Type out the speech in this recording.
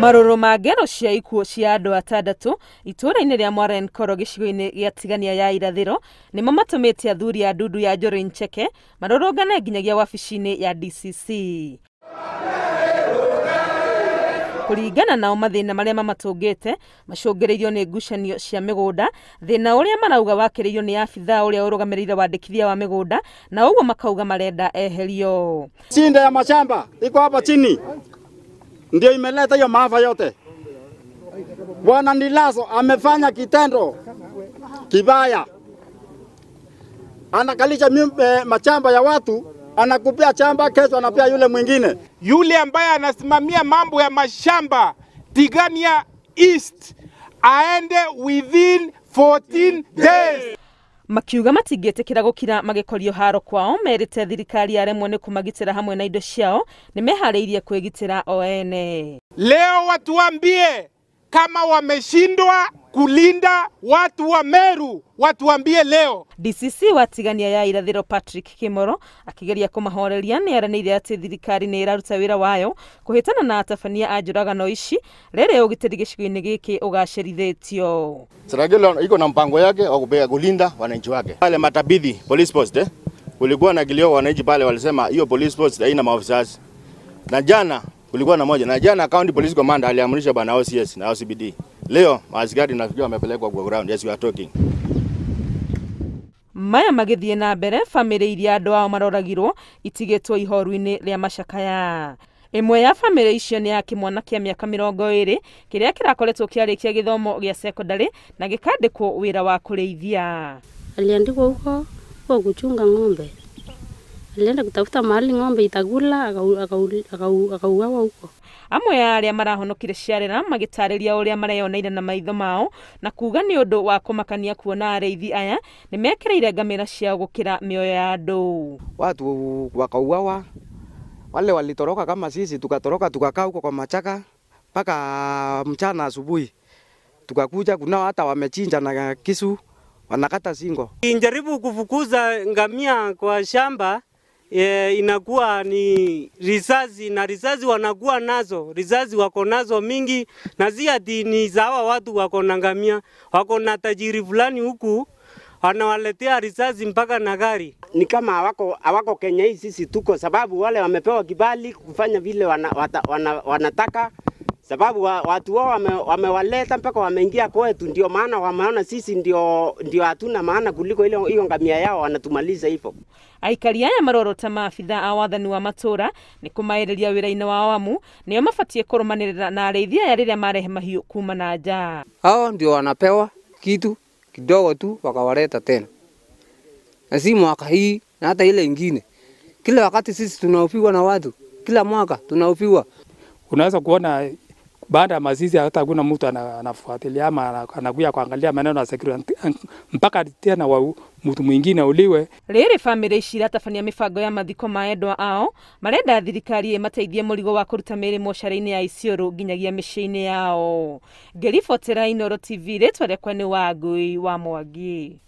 maruru ma ngero cia ikuo cia andũ atandatũ itũũra-inĩ rĩa mwarenkoro gĩcigo-inĩ gĩa tigania ya irathĩro nĩmo matũmĩte athuri a ndundu ya njũrĩ nceke marũrũngane nginyagia wabici-inĩ ya dcc kũringana nao mathĩna marĩa mamatũngĩte macũngĩrĩirio nĩ ngucanio cia mĩgũnda thĩna ũrĩa marauga wakĩrĩirio nĩ abithaa ũrĩa ũrũgamĩrĩire wandĩkithia wa mĩgũnda na ũguo makauga marenda eherio. Chinda ya mashamba iko hapa chini ndio imeleta hiyo maafa yote. Bwana Nilaso amefanya kitendo kibaya, anakalisha mimbe, eh, machamba ya watu, anakupia chamba, kesho anapea yule mwingine, yule ambaye anasimamia mambo ya mashamba Tigania East aende within 14 days makiuga matingĩtĩkĩra gũkira magĩkorio haro kwao merĩte thirikari yaremwo nĩ kũmagitĩra hamwe na indo ciao nĩ meharĩirie kwĩgitĩra o ene. Leo watuambie kama wameshindwa kulinda watu wa Meru watuambie leo. DCC wa Tigania ya irathiro Patrick Kimoro akigeria kumahoreria ni aranire ati thirikari ni iraruta wira wayo kuhitana na atafania a njuragano ici rere ugitiri gicigo-ini giki ugacerithitio. Serikali iko na mpango yake wa kupea kulinda wananchi wake pale Matabithi police post eh? Kulikuwa na kilio, wananchi pale walisema hiyo police post haina maofisa na jana kulikuwa na moja na jana county police commander aliamrisha bwana OCS na OCBD. Leo maaskari nafikiri wamepelekwa kwa ground as we are talking. Maya magithie na mbere famĩrĩ iria andũ ao maroragirwo itigĩtwo ihoru-inĩ rĩa macakaya ĩmwe ya bamĩrĩ icio ni ya kĩmwana kĩa mĩaka mĩrongo ĩrĩ kĩrĩa kĩrakoretwo kĩarĩkia gĩthomo gĩa sekondarĩ na gĩkandĩkwo wĩra wa kũrĩithia aliandikwa uko kwa kuchunga ng'ombe alienda kutafuta mahali ng'ombe itakula akauawa huko. amwe ya arĩa marahonokire ciarĩra magĩtarĩria ũrĩa mareyoneire na maitho mao na kuuga ni undu wa kumakania kuona arĩithi aya ni mekĩrĩire ngamĩra cia gukira mĩoyo ya andũ watu wakauawa wale walitoroka kama sisi tukatoroka tukakaa huko kwa machaka mpaka mchana asubuhi tukakuja kuna hata wamechinja na kisu wanakata singo. Injaribu kufukuza ngamia kwa shamba e, inakuwa ni risasi na risasi wanakuwa nazo, risasi wako nazo mingi, na si ati ni zawa watu wako na ngamia, wako na tajiri fulani huku wanawaletea risasi mpaka na gari. Ni kama hawako, hawako Kenya hii sisi tuko, sababu wale wamepewa kibali kufanya vile wana, wata, wana, wanataka sababu wa, watu wao wamewaleta wame, mpaka wameingia kwetu, ndio maana wameona sisi ndio, ndio hatuna maana kuliko ile hiyo ngamia yao, wanatumaliza hivyo. Aikari aya marorota ma abitha a wathani wa matura ni kumairiria wira-ini wao amu nio mabatie kurumanirira na arĩithi aya rĩrĩa marehe mahiũ kuma na nja. Hao ndio wanapewa kitu kidogo tu wakawaleta tena, na si mwaka hii na hata ile ingine. Kila wakati sisi tunaofiwa na watu, kila mwaka tunaofiwa. Unaweza kuona baada ya mazizi hata kuna mtu anafuatilia ama anakuja kuangalia maneno ya security mpaka tena wa mtu mwingine uliwe riri family ishira tafania mifago ya mathiko ma endwa ao marenda thirikari ĩmateithie mũrigo wa kuruta mere mocarĩ-inĩ ya isioro nginyagia mĩciĩ-inĩ yao ngĩribotera inoro tv rĩtwa rĩakwa wagui wa mwangi